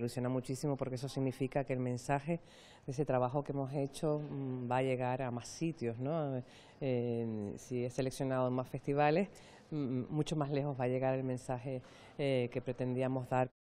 Ilusiona muchísimo porque eso significa que el mensaje de ese trabajo que hemos hecho mm, va a llegar a más sitios, ¿no? si he seleccionado más festivales, mm, mm, mucho más lejos va a llegar el mensaje eh, que pretendíamos dar.